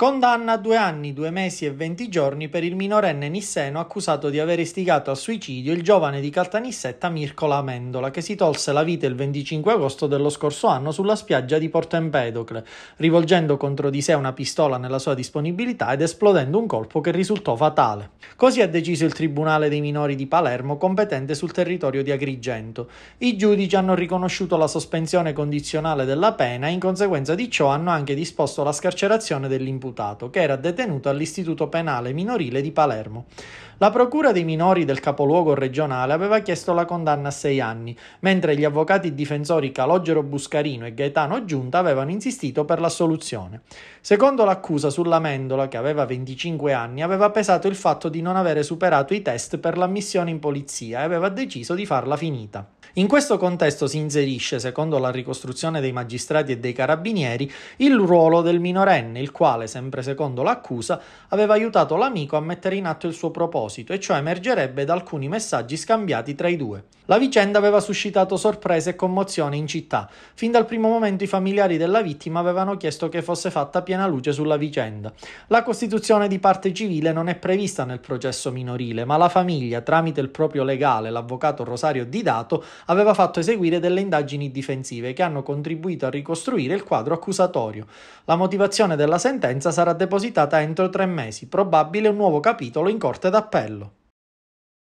Condanna a due anni, due mesi e venti giorni per il minorenne nisseno accusato di aver istigato a suicidio il giovane di Caltanissetta Mirko Amendola, che si tolse la vita il 25 agosto dello scorso anno sulla spiaggia di Porto Empedocle, rivolgendo contro di sé una pistola nella sua disponibilità ed esplodendo un colpo che risultò fatale. Così ha deciso il Tribunale dei minori di Palermo, competente sul territorio di Agrigento. I giudici hanno riconosciuto la sospensione condizionale della pena e in conseguenza di ciò hanno anche disposto la scarcerazione dell'imputato imputato, che era detenuto all'Istituto Penale Minorile di Palermo. La Procura dei minori del capoluogo regionale aveva chiesto la condanna a sei anni, mentre gli avvocati difensori Calogero Buscarino e Gaetano Giunta avevano insistito per l'assoluzione. Secondo l'accusa sulla mendola, che aveva 25 anni, aveva pesato il fatto di non avere superato i test per l'ammissione in polizia e aveva deciso di farla finita. In questo contesto si inserisce, secondo la ricostruzione dei magistrati e dei carabinieri, il ruolo del minorenne, il quale, sempre secondo l'accusa, aveva aiutato l'amico a mettere in atto il suo proposito, e ciò emergerebbe da alcuni messaggi scambiati tra i due. La vicenda aveva suscitato sorprese e commozione in città. Fin dal primo momento i familiari della vittima avevano chiesto che fosse fatta piena luce sulla vicenda. La costituzione di parte civile non è prevista nel processo minorile, ma la famiglia, tramite il proprio legale, l'avvocato Rosario Didato, aveva fatto eseguire delle indagini difensive che hanno contribuito a ricostruire il quadro accusatorio. La motivazione della sentenza sarà depositata entro tre mesi, probabile un nuovo capitolo in Corte d'Appello.